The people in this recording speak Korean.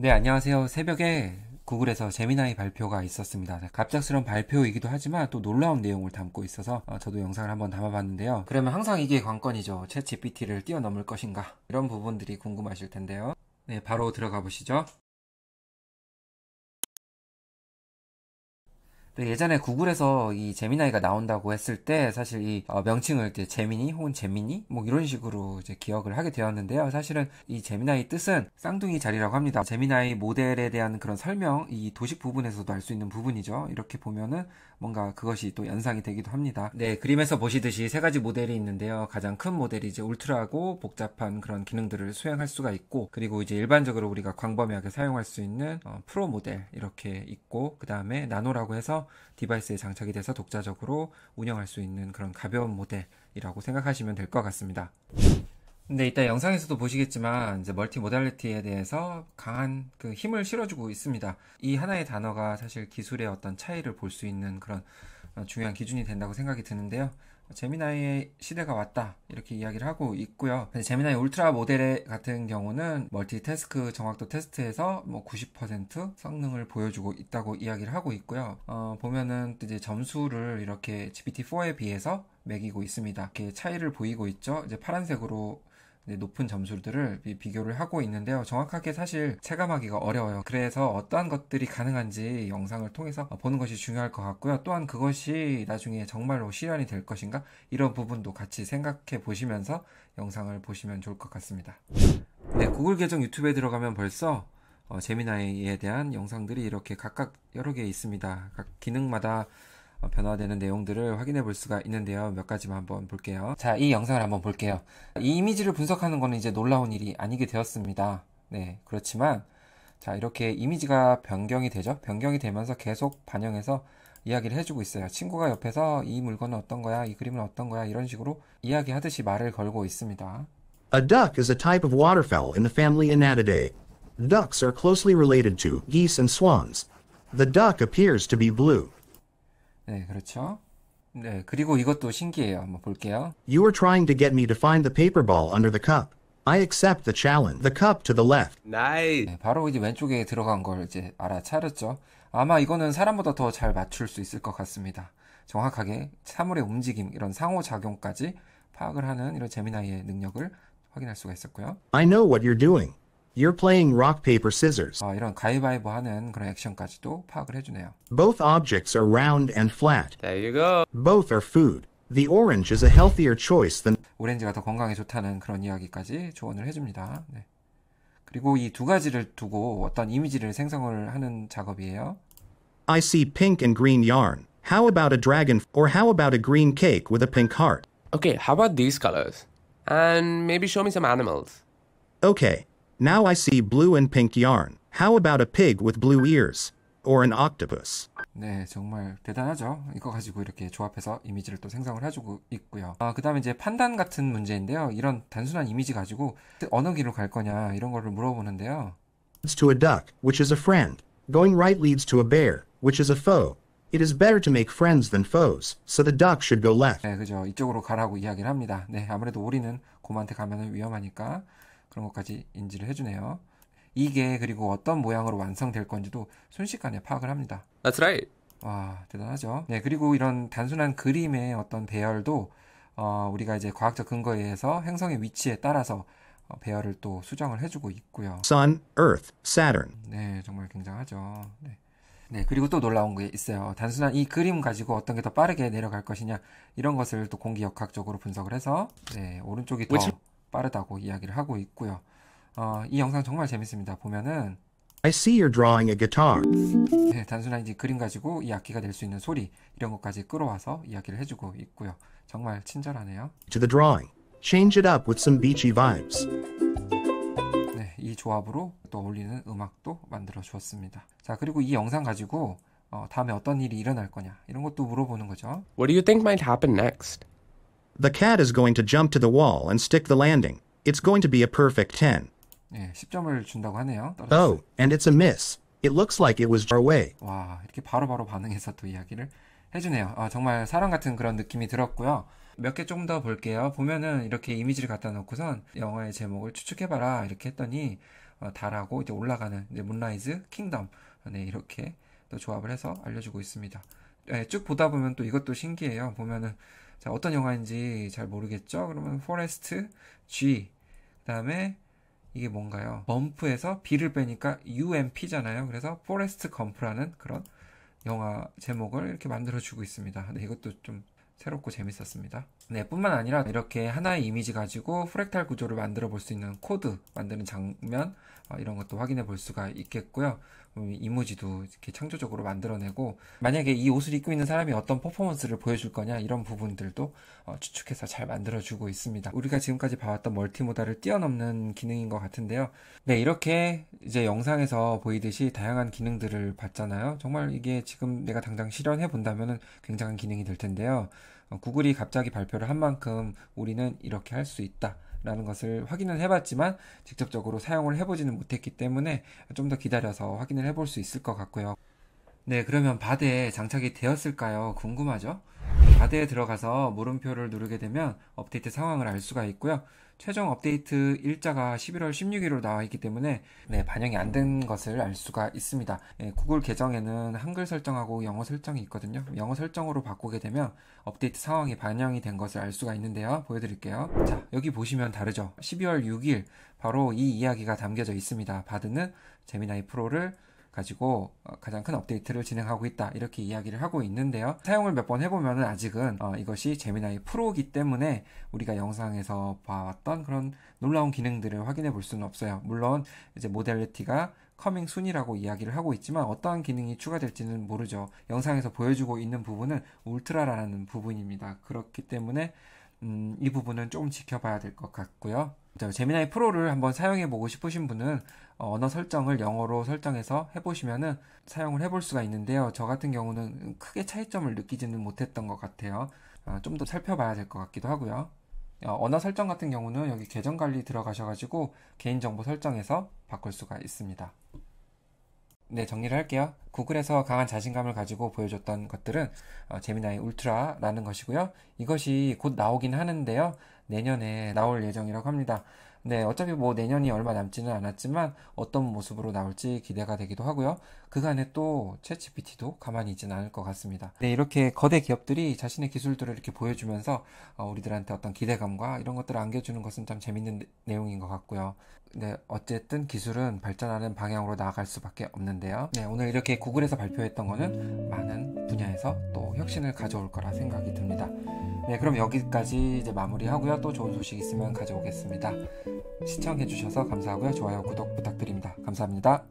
네, 안녕하세요. 새벽에 구글에서 제미나이 발표가 있었습니다. 갑작스러운 발표이기도 하지만 또 놀라운 내용을 담고 있어서 어, 저도 영상을 한번 담아봤는데요. 그러면 항상 이게 관건이죠. 채 GPT를 뛰어넘을 것인가? 이런 부분들이 궁금하실 텐데요. 네, 바로 들어가 보시죠. 네, 예전에 구글에서 이 제미나이가 나온다고 했을 때 사실 이 어, 명칭을 이제 제미니 혹은 제미니 뭐 이런 식으로 이제 기억을 하게 되었는데요. 사실은 이 제미나이 뜻은 쌍둥이 자리라고 합니다. 제미나이 모델에 대한 그런 설명 이 도식 부분에서도 알 수 있는 부분이죠. 이렇게 보면은 뭔가 그것이 또 연상이 되기도 합니다. 네, 그림에서 보시듯이 세 가지 모델이 있는데요. 가장 큰 모델이 이제 울트라고 복잡한 그런 기능들을 수행할 수가 있고, 그리고 이제 일반적으로 우리가 광범위하게 사용할 수 있는 어, 프로 모델 이렇게 있고, 그 다음에 나노라고 해서 디바이스에 장착이 돼서 독자적으로 운영할 수 있는 그런 가벼운 모델이라고 생각하시면 될 것 같습니다. 근데 이따 영상에서도 보시겠지만 이제 멀티 모달리티에 대해서 강한 그 힘을 실어주고 있습니다. 이 하나의 단어가 사실 기술의 어떤 차이를 볼 수 있는 그런 중요한 기준이 된다고 생각이 드는데요. 제미나이의 시대가 왔다 이렇게 이야기를 하고 있고요. 제미나이 울트라 모델 같은 경우는 멀티태스크 정확도 테스트에서 뭐 90% 성능을 보여주고 있다고 이야기를 하고 있고요. 어, 보면은 이제 점수를 이렇게 GPT-4에 비해서 매기고 있습니다. 이렇게 차이를 보이고 있죠. 이제 파란색으로 네, 높은 점수들을 비교를 하고 있는데요. 정확하게 사실 체감하기가 어려워요. 그래서 어떠한 것들이 가능한지 영상을 통해서 보는 것이 중요할 것 같고요. 또한 그것이 나중에 정말로 실현이 될 것인가 이런 부분도 같이 생각해 보시면서 영상을 보시면 좋을 것 같습니다. 네, 구글 계정 유튜브에 들어가면 벌써 어, 제미나이에 대한 영상들이 이렇게 각각 여러 개 있습니다. 각 기능마다 어, 변화되는 내용들을 확인해 볼 수가 있는데요. 몇 가지만 한번 볼게요. 자, 이 영상을 한번 볼게요. 이 이미지를 분석하는 거는 이제 놀라운 일이 아니게 되었습니다. 네, 그렇지만 자, 이렇게 이미지가 변경이 되죠. 변경이 되면서 계속 반영해서 이야기를 해주고 있어요. 친구가 옆에서 이 물건은 어떤 거야, 이 그림은 어떤 거야 이런 식으로 이야기하듯이 말을 걸고 있습니다. A duck is a type of waterfowl in the family Anatidae. Ducks are closely related to geese and swans. The duck appears to be blue. 네, 그렇죠. 네, 그리고 이것도 신기해요. 한번 볼게요. You are trying to get me to find the paper ball under the cup. I accept the challenge. The cup to the left. Nice. 네, 바로 이제 왼쪽에 들어간 걸 이제 알아차렸죠. 아마 이거는 사람보다 더 잘 맞출 수 있을 것 같습니다. 정확하게 사물의 움직임 이런 상호작용까지 파악을 하는 이런 제미나이의 능력을 확인할 수가 있었고요. I know what you're doing. You're playing rock, paper, scissors. 어, 이런 가위바위보 하는 그런 액션까지도 파악을 해주네요. Both objects are round and flat. There you go. Both are food. The orange is a healthier choice than 오렌지가 더 건강에 좋다는 그런 이야기까지 조언을 해줍니다. 네. 그리고 이 두 가지를 두고 어떤 이미지를 생성을 하는 작업이에요. I see pink and green yarn. How about a dragon or how about a green cake with a pink heart? Okay, how about these colors? And maybe show me some animals. Okay, Now I see blue and pink yarn. How about a pig with blue ears? Or an octopus? 네, 정말 대단하죠. 이거 가지고 이렇게 조합해서 이미지를 또 생성을 해주고 있고요. 아, 그 다음에 이제 판단 같은 문제인데요. 이런 단순한 이미지 가지고 어느 길로 갈 거냐 이런 거를 물어보는데요. i t s to a duck, which is a friend. Going right leads to a bear, which is a foe. It is better to make friends than foes, so the duck should go left. 네, 그죠. 이쪽으로 가라고 이야기를 합니다. 네, 아무래도 우리는 곰한테 가면 위험하니까 그런 것까지 인지를 해주네요. 이게 그리고 어떤 모양으로 완성될 건지도 순식간에 파악을 합니다. That's right. 와 대단하죠. 네 그리고 이런 단순한 그림의 어떤 배열도 어, 우리가 이제 과학적 근거에 의해서 행성의 위치에 따라서 어, 배열을 또 수정을 해주고 있고요. Sun, Earth, Saturn. 네 정말 굉장하죠. 네. 네, 그리고 또 놀라운 게 있어요. 단순한 이 그림 가지고 어떤 게 더 빠르게 내려갈 것이냐 이런 것을 또 공기역학적으로 분석을 해서 네, 오른쪽이 더 빠르다고 이야기를 하고 있고요. 어, 이 영상 정말 재밌습니다. 보면은 I see you're drawing a guitar. 네, 단순한 이제 그림 가지고 이 악기가 낼 수 있는 소리 이런 것까지 끌어와서 이야기를 해주고 있고요. 정말 친절하네요. To the drawing. Change it up with some beachy vibes. 네, 이 조합으로 또 어울리는 음악도 만들어 주었습니다. 자, 그리고 이 영상 가지고 어, 다음에 어떤 일이 일어날 거냐 이런 것도 물어보는 거죠. What do you think might happen next? The cat is going to jump to the wall and stick the landing. It's going to be a perfect 10. 예, 10점을 준다고 하네요. 떨어졌어요. Oh, and it's a miss. It looks like it was far away. 와, 이렇게 바로바로 반응해서 또 이야기를 해주네요. 아, 정말 사랑 같은 그런 느낌이 들었고요. 몇 개 좀 더 볼게요. 보면은 이렇게 이미지를 갖다 놓고선 영화의 제목을 추측해봐라 이렇게 했더니 어, 달하고 이제 올라가는 이제 문라이즈 킹덤 네 이렇게 또 조합을 해서 알려주고 있습니다. 예, 쭉 보다 보면 또 이것도 신기해요. 보면은 자, 어떤 영화인지 잘 모르겠죠? 그러면 forest, G. 그 다음에 이게 뭔가요? 범프에서 B를 빼니까 UMP잖아요. 그래서 forest g u 라는 그런 영화 제목을 이렇게 만들어주고 있습니다. 네, 이것도 좀 새롭고 재밌었습니다. 네, 뿐만 아니라 이렇게 하나의 이미지 가지고 프랙탈 구조를 만들어 볼 수 있는 코드 만드는 장면, 어, 이런 것도 확인해 볼 수가 있겠고요. 음, 이모지도 이렇게 창조적으로 만들어내고 만약에 이 옷을 입고 있는 사람이 어떤 퍼포먼스를 보여줄 거냐 이런 부분들도 어, 추측해서 잘 만들어주고 있습니다. 우리가 지금까지 봐왔던 멀티모다를 뛰어넘는 기능인 것 같은데요. 네 이렇게 이제 영상에서 보이듯이 다양한 기능들을 봤잖아요. 정말 이게 지금 내가 당장 실현해 본다면 굉장한 기능이 될 텐데요. 어, 구글이 갑자기 발표를 한 만큼 우리는 이렇게 할 수 있다. 라는 것을 확인을 해봤지만 직접적으로 사용을 해보지는 못했기 때문에 좀 더 기다려서 확인을 해 볼 수 있을 것 같고요. 네, 그러면 바드에 장착이 되었을까요? 궁금하죠? 바드에 들어가서 물음표를 누르게 되면 업데이트 상황을 알 수가 있고요. 최종 업데이트 일자가 11월 16일로 나와 있기 때문에 네, 반영이 안 된 것을 알 수가 있습니다. 네, 구글 계정에는 한글 설정하고 영어 설정이 있거든요. 영어 설정으로 바꾸게 되면 업데이트 상황이 반영이 된 것을 알 수가 있는데요. 보여드릴게요. 자, 여기 보시면 다르죠. 12월 6일 바로 이 이야기가 담겨져 있습니다. 바드는 재미나이 프로를 가지고 어, 가장 큰 업데이트를 진행하고 있다 이렇게 이야기를 하고 있는데요. 사용을 몇 번해보면 아직은 어, 이것이 제미나이 프로기 이 때문에 우리가 영상에서 봐왔던 그런 놀라운 기능들을 확인해 볼 수는 없어요. 물론 이제 모델리티가 커밍 순이라고 이야기를 하고 있지만 어떠한 기능이 추가될지는 모르죠. 영상에서 보여주고 있는 부분은 울트라라는 부분입니다. 그렇기 때문에 음, 이 부분은 조금 지켜봐야 될 것 같고요. 재미나이 프로를 한번 사용해 보고 싶으신 분은 어, 언어 설정을 영어로 설정해서 해보시면은 사용을 해 볼 수가 있는데요. 저 같은 경우는 크게 차이점을 느끼지는 못했던 것 같아요. 어, 좀더 살펴봐야 될 것 같기도 하고요. 어, 언어 설정 같은 경우는 여기 계정 관리 들어가셔가지고 개인정보 설정에서 바꿀 수가 있습니다. 네, 정리를 할게요. 구글에서 강한 자신감을 가지고 보여줬던 것들은 어, 제미나이 울트라라는 것이고요. 이것이 곧 나오긴 하는데요. 내년에 나올 예정이라고 합니다. 네, 어차피 뭐 내년이 얼마 남지는 않았지만 어떤 모습으로 나올지 기대가 되기도 하고요. 그간에 또챗치피티도 가만히 있지는 않을 것 같습니다. 네, 이렇게 거대 기업들이 자신의 기술들을 이렇게 보여주면서 어, 우리들한테 어떤 기대감과 이런 것들을 안겨주는 것은 참 재밌는 내용인 것 같고요. 네, 어쨌든 기술은 발전하는 방향으로 나아갈 수밖에 없는데요. 네, 오늘 이렇게 구글에서 발표했던 거는 많은 분야에서 또 혁신을 가져올 거라 생각이 듭니다. 네, 그럼 여기까지 이제 마무리하고요. 또 좋은 소식 있으면 가져오겠습니다. 시청해주셔서 감사하고요. 좋아요, 구독 부탁드립니다. 감사합니다.